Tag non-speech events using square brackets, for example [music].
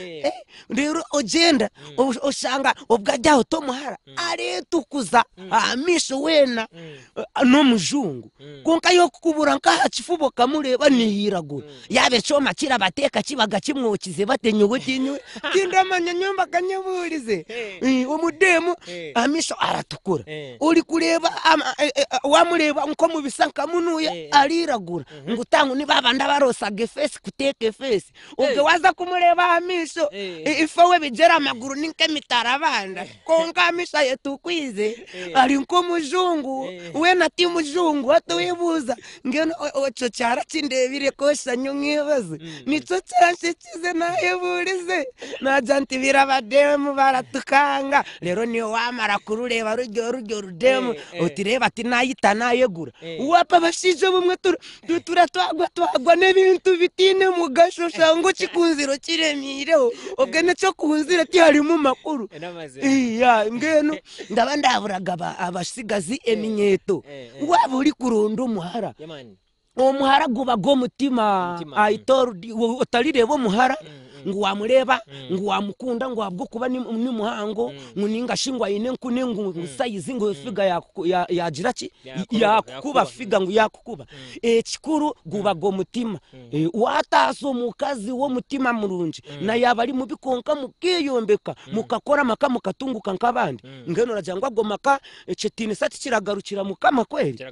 Eh, rero ogenda mm. oshanga obwa ajyaho tomuhara mm. aretukuza mm. ah, amisho wena eh, ah, n'omujungu konka yokukubura nkaha kifubo kamureba nihiragura yaba ekyoma kirabateeka kibaga kimwokize batenyewe tinyewe tindamanya [laughs] nyomba kanyebuurize eh. omudeemu amisho aratukura ori kureba wamureba nkomubisa nkamunuya ariragura mhm. ngutangu nibabanda barosaga efeesi kuteeka efeesi obwe waza kumureba amisho Eh. iqiniso ifowe bigera amaguru n'inkemi itarabanda eh. konka amisa eh. ari kwize ariko umujungu we nati umujungu atuwibuza ngeno oco cara cindebire koshanyu nk'ibaze hmm. nico canshikize nayiburize naja nti birabademu baratukanga rero niyo wamara kurureba ruryo ruryo rudemu uti reba ati nayita nayegura wapa abashije bumwe turatwagwa twagwa n'ibintu bitine mu gashushango c'ikunziro kiremire biriho ubwo nicyo kunzira gihari mu makuru iya ngeno ndaba ndaburaga abasigazi eh, eminyeto eh, eh, waba uri kurunda umuhara omuhara guba gwo mutima ayitorudi utarireba umuhara mm. ngo wamureba mm. mm. ngo wamukunda ngo wabwo kuba n'umuhango mm. ngo ningashingwa ine nkune ngo sayizi ngo figa yagira ki yakukuba figa ngo yakukuba ekikuru gubaga umutima mutima e, watasa omukazi w'omutima murungi naye aba ari mubi konka mukiyombeka mukakora amaka mukatunguka nk'abandi mbwenu oragira ngu ago maka ekitiinisa tikigarukira mukama kweri